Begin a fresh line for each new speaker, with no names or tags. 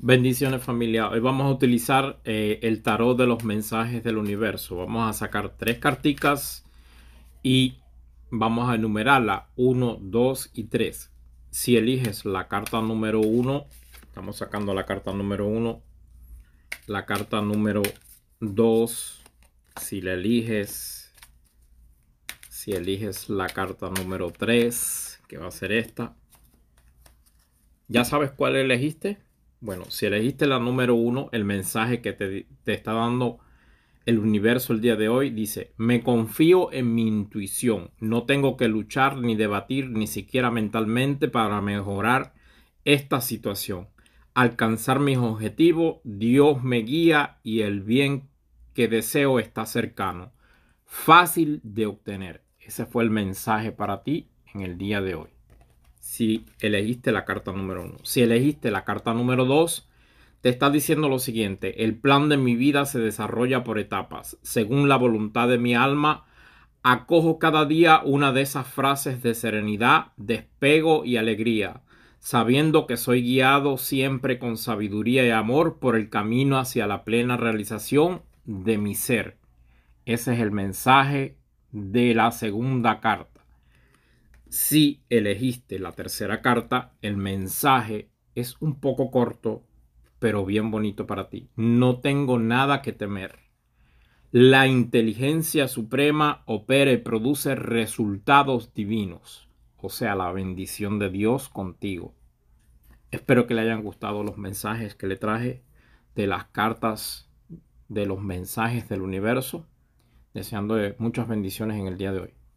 Bendiciones familia, hoy vamos a utilizar eh, el tarot de los mensajes del universo. Vamos a sacar tres carticas y vamos a enumerarla 1, 2 y 3. Si eliges la carta número 1, estamos sacando la carta número 1, la carta número 2, si la eliges, si eliges la carta número 3, que va a ser esta, ¿ya sabes cuál elegiste? Bueno, si elegiste la número uno, el mensaje que te, te está dando el universo el día de hoy dice, me confío en mi intuición, no tengo que luchar ni debatir ni siquiera mentalmente para mejorar esta situación. Alcanzar mis objetivos, Dios me guía y el bien que deseo está cercano. Fácil de obtener. Ese fue el mensaje para ti en el día de hoy si elegiste la carta número uno, Si elegiste la carta número 2, te está diciendo lo siguiente, el plan de mi vida se desarrolla por etapas. Según la voluntad de mi alma, acojo cada día una de esas frases de serenidad, despego y alegría, sabiendo que soy guiado siempre con sabiduría y amor por el camino hacia la plena realización de mi ser. Ese es el mensaje de la segunda carta. Si elegiste la tercera carta, el mensaje es un poco corto, pero bien bonito para ti. No tengo nada que temer. La inteligencia suprema opera y produce resultados divinos, o sea, la bendición de Dios contigo. Espero que le hayan gustado los mensajes que le traje de las cartas de los mensajes del universo, deseando muchas bendiciones en el día de hoy.